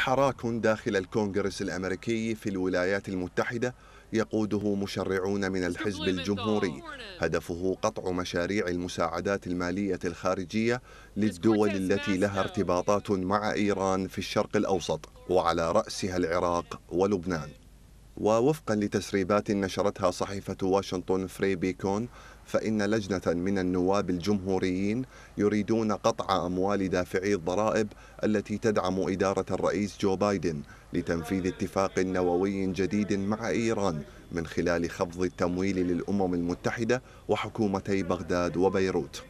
حراك داخل الكونغرس الأمريكي في الولايات المتحدة يقوده مشرعون من الحزب الجمهوري هدفه قطع مشاريع المساعدات المالية الخارجية للدول التي لها ارتباطات مع إيران في الشرق الأوسط وعلى رأسها العراق ولبنان ووفقا لتسريبات نشرتها صحيفة واشنطن فري بيكون فإن لجنة من النواب الجمهوريين يريدون قطع أموال دافعي الضرائب التي تدعم إدارة الرئيس جو بايدن لتنفيذ اتفاق نووي جديد مع إيران من خلال خفض التمويل للأمم المتحدة وحكومتي بغداد وبيروت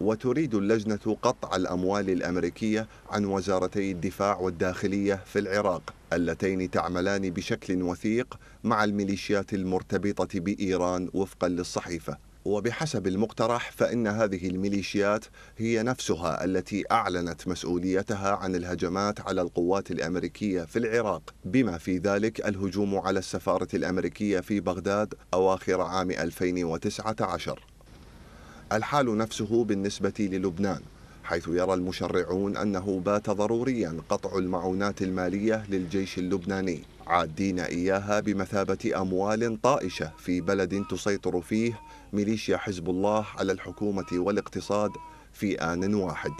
وتريد اللجنة قطع الأموال الأمريكية عن وزارتي الدفاع والداخلية في العراق اللتين تعملان بشكل وثيق مع الميليشيات المرتبطة بإيران وفقا للصحيفة وبحسب المقترح فإن هذه الميليشيات هي نفسها التي أعلنت مسؤوليتها عن الهجمات على القوات الأمريكية في العراق بما في ذلك الهجوم على السفارة الأمريكية في بغداد أواخر عام 2019 الحال نفسه بالنسبة للبنان حيث يرى المشرعون أنه بات ضروريا قطع المعونات المالية للجيش اللبناني عادين إياها بمثابة أموال طائشة في بلد تسيطر فيه ميليشيا حزب الله على الحكومة والاقتصاد في آن واحد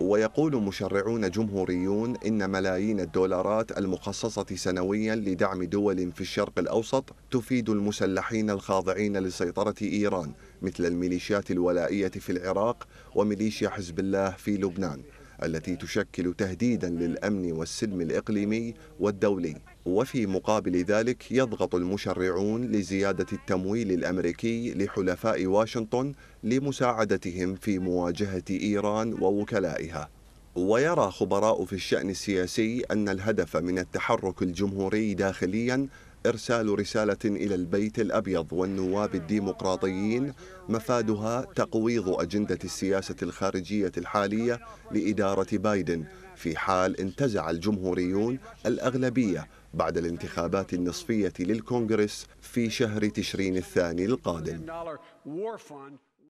ويقول مشرعون جمهوريون إن ملايين الدولارات المخصصة سنويا لدعم دول في الشرق الأوسط تفيد المسلحين الخاضعين لسيطرة إيران مثل الميليشيات الولائية في العراق وميليشيا حزب الله في لبنان التي تشكل تهديدا للأمن والسلم الإقليمي والدولي وفي مقابل ذلك يضغط المشرعون لزيادة التمويل الأمريكي لحلفاء واشنطن لمساعدتهم في مواجهة إيران ووكلائها ويرى خبراء في الشأن السياسي أن الهدف من التحرك الجمهوري داخليا إرسال رسالة إلى البيت الأبيض والنواب الديمقراطيين مفادها تقويض أجندة السياسة الخارجية الحالية لإدارة بايدن في حال انتزع الجمهوريون الأغلبية بعد الانتخابات النصفية للكونغرس في شهر تشرين الثاني القادم